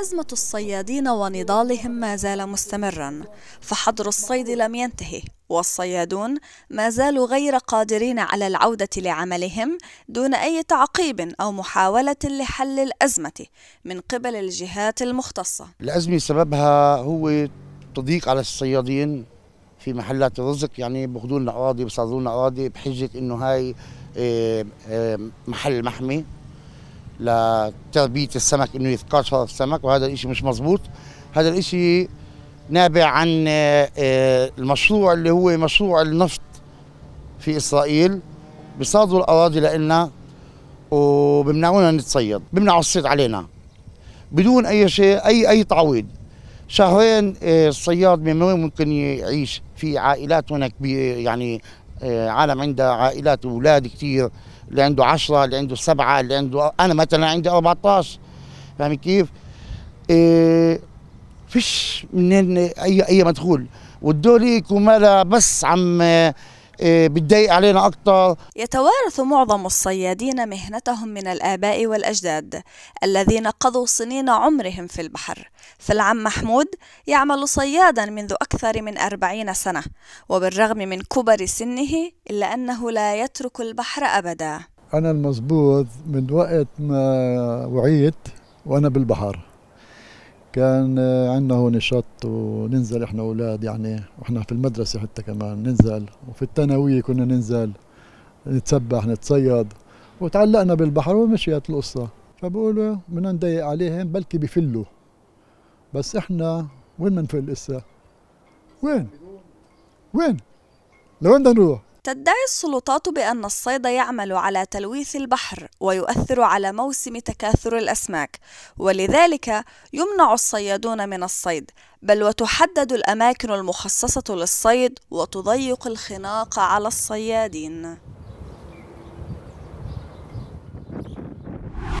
أزمة الصيادين ونضالهم ما زال مستمرا فحظر الصيد لم ينتهي والصيادون ما زالوا غير قادرين على العودة لعملهم دون أي تعقيب أو محاولة لحل الأزمة من قبل الجهات المختصة الأزمة سببها هو تضييق على الصيادين في محلات الرزق يعني بياخذوا لنا اراضي بيصادروا لنا اراضي بحجه انه هاي آه، آه، محل محمي لتربيه السمك انه شرف السمك وهذا الشيء مش مظبوط هذا الشيء نابع عن آه، المشروع اللي هو مشروع النفط في اسرائيل بيصادوا الاراضي لنا وبمنعونا نتصيد بمنعوا الصيد علينا بدون اي شيء اي اي تعويض شهرين آه، الصياد وين ممكن يعيش في عائلات هناك يعني آه، عالم عنده عائلات واولاد كثير اللي عنده 10 اللي عنده سبعه اللي عنده انا مثلا عندي 14 فاهم كيف؟ إيه فيش منين اي اي مدخول والدولي كمالة بس عم إيه، بتضايق علينا اكتر يتوارث معظم الصيادين مهنتهم من الاباء والاجداد الذين قضوا سنين عمرهم في البحر فالعم محمود يعمل صيادا منذ اكثر من أربعين سنه وبالرغم من كبر سنه الا انه لا يترك البحر ابدا انا المزبوط من وقت ما وعيت وانا بالبحر كان عندنا نشاط وننزل احنا اولاد يعني واحنا في المدرسه حتى كمان ننزل وفي الثانويه كنا ننزل نتسبح نتصيد وتعلقنا بالبحر ومشيت القصه فبقولوا بدنا نضيق عليهم بلكي بفلوا بس احنا وين بنفل لسه؟ وين؟ وين؟ لوين بدنا نروح؟ تدعي السلطات بأن الصيد يعمل على تلويث البحر ويؤثر على موسم تكاثر الأسماك ولذلك يمنع الصيادون من الصيد بل وتحدد الأماكن المخصصة للصيد وتضيق الخناق على الصيادين